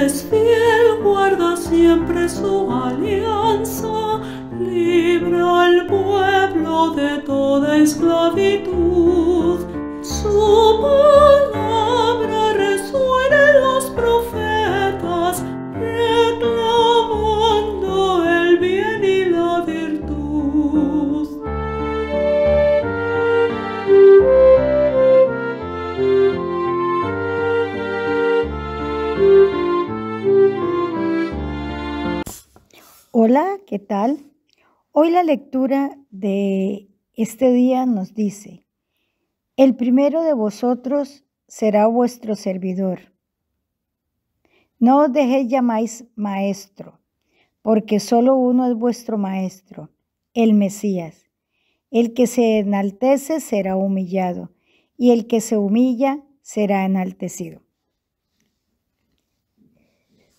es fiel, guarda siempre su alianza, libra al pueblo de toda esclavitud. Su Hola, ¿qué tal? Hoy la lectura de este día nos dice, el primero de vosotros será vuestro servidor. No os dejéis llamáis maestro, porque solo uno es vuestro maestro, el Mesías. El que se enaltece será humillado, y el que se humilla será enaltecido.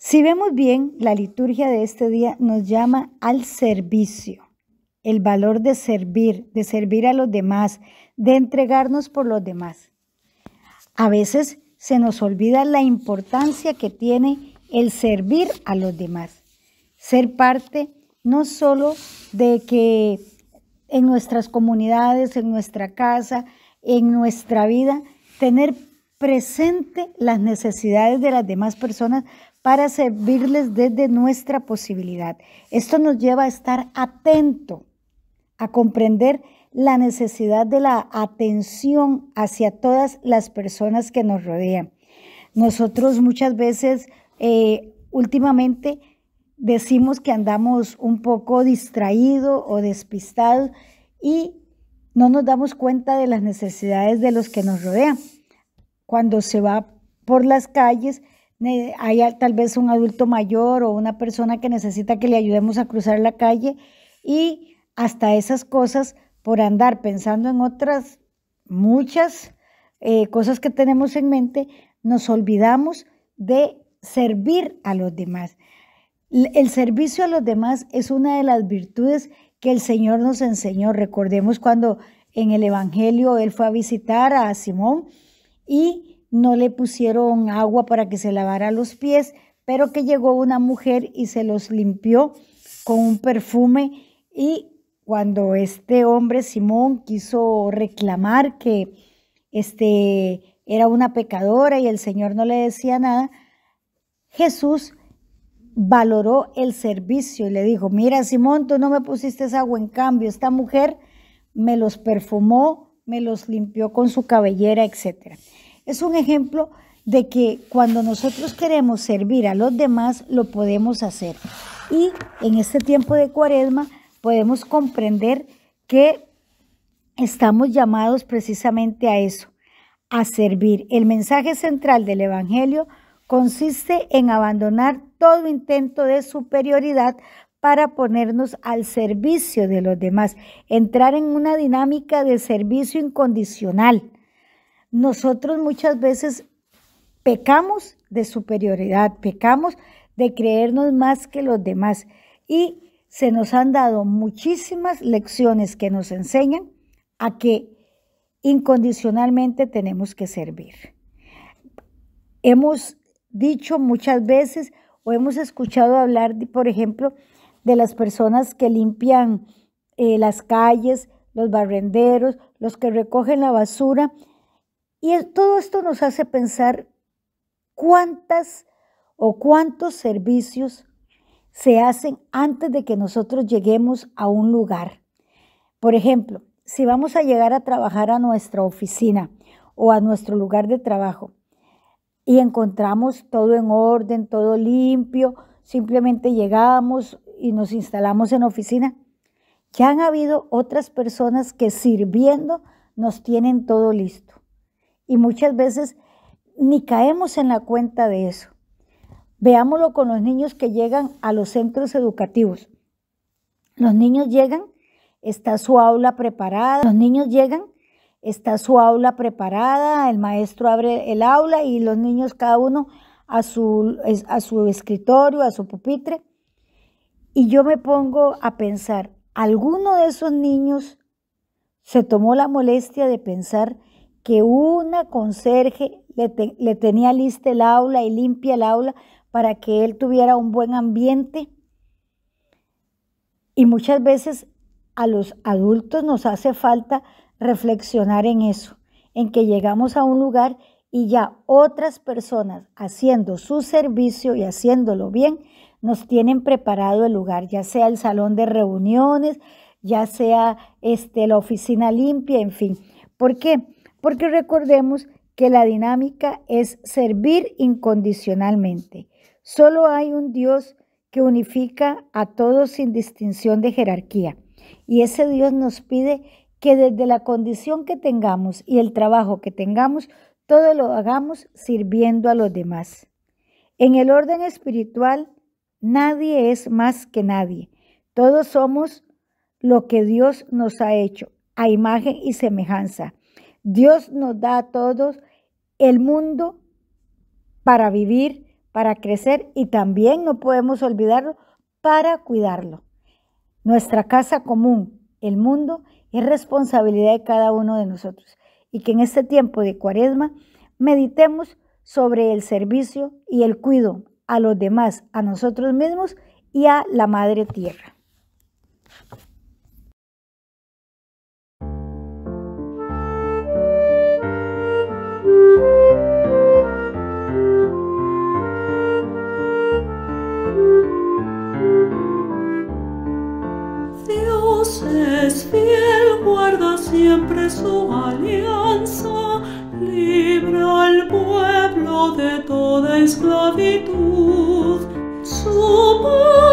Si vemos bien, la liturgia de este día nos llama al servicio, el valor de servir, de servir a los demás, de entregarnos por los demás. A veces se nos olvida la importancia que tiene el servir a los demás, ser parte no solo de que en nuestras comunidades, en nuestra casa, en nuestra vida, tener presente las necesidades de las demás personas para servirles desde nuestra posibilidad. Esto nos lleva a estar atento, a comprender la necesidad de la atención hacia todas las personas que nos rodean. Nosotros muchas veces, eh, últimamente, decimos que andamos un poco distraídos o despistados y no nos damos cuenta de las necesidades de los que nos rodean. Cuando se va por las calles, eh, hay tal vez un adulto mayor o una persona que necesita que le ayudemos a cruzar la calle y hasta esas cosas por andar pensando en otras muchas eh, cosas que tenemos en mente, nos olvidamos de servir a los demás. El servicio a los demás es una de las virtudes que el Señor nos enseñó. Recordemos cuando en el Evangelio Él fue a visitar a Simón y no le pusieron agua para que se lavara los pies, pero que llegó una mujer y se los limpió con un perfume y cuando este hombre Simón quiso reclamar que este era una pecadora y el Señor no le decía nada, Jesús valoró el servicio y le dijo, mira Simón, tú no me pusiste agua en cambio, esta mujer me los perfumó, me los limpió con su cabellera, etcétera. Es un ejemplo de que cuando nosotros queremos servir a los demás, lo podemos hacer. Y en este tiempo de cuaresma podemos comprender que estamos llamados precisamente a eso, a servir. El mensaje central del Evangelio consiste en abandonar todo intento de superioridad para ponernos al servicio de los demás, entrar en una dinámica de servicio incondicional nosotros muchas veces pecamos de superioridad, pecamos de creernos más que los demás y se nos han dado muchísimas lecciones que nos enseñan a que incondicionalmente tenemos que servir. Hemos dicho muchas veces o hemos escuchado hablar, por ejemplo, de las personas que limpian eh, las calles, los barrenderos, los que recogen la basura y todo esto nos hace pensar cuántas o cuántos servicios se hacen antes de que nosotros lleguemos a un lugar. Por ejemplo, si vamos a llegar a trabajar a nuestra oficina o a nuestro lugar de trabajo y encontramos todo en orden, todo limpio, simplemente llegamos y nos instalamos en oficina, ya han habido otras personas que sirviendo nos tienen todo listo. Y muchas veces ni caemos en la cuenta de eso. Veámoslo con los niños que llegan a los centros educativos. Los niños llegan, está su aula preparada, los niños llegan, está su aula preparada, el maestro abre el aula y los niños cada uno a su, a su escritorio, a su pupitre. Y yo me pongo a pensar, ¿alguno de esos niños se tomó la molestia de pensar que una conserje le, tenía lista el aula y limpia el aula para que él tuviera un buen ambiente. Y muchas veces a los adultos nos hace falta reflexionar en eso, en que llegamos a un lugar y ya otras personas haciendo su servicio y haciéndolo bien, nos tienen preparado el lugar, ya sea el salón de reuniones, ya sea este, la oficina limpia, en fin. ¿Por qué? porque recordemos que la dinámica es servir incondicionalmente. Solo hay un Dios que unifica a todos sin distinción de jerarquía. Y ese Dios nos pide que desde la condición que tengamos y el trabajo que tengamos, todo lo hagamos sirviendo a los demás. En el orden espiritual, nadie es más que nadie. Todos somos lo que Dios nos ha hecho, a imagen y semejanza. Dios nos da a todos el mundo para vivir, para crecer y también, no podemos olvidarlo, para cuidarlo. Nuestra casa común, el mundo, es responsabilidad de cada uno de nosotros y que en este tiempo de cuaresma meditemos sobre el servicio y el cuidado a los demás, a nosotros mismos y a la Madre Tierra. siempre su alianza, libra al pueblo de toda esclavitud. Su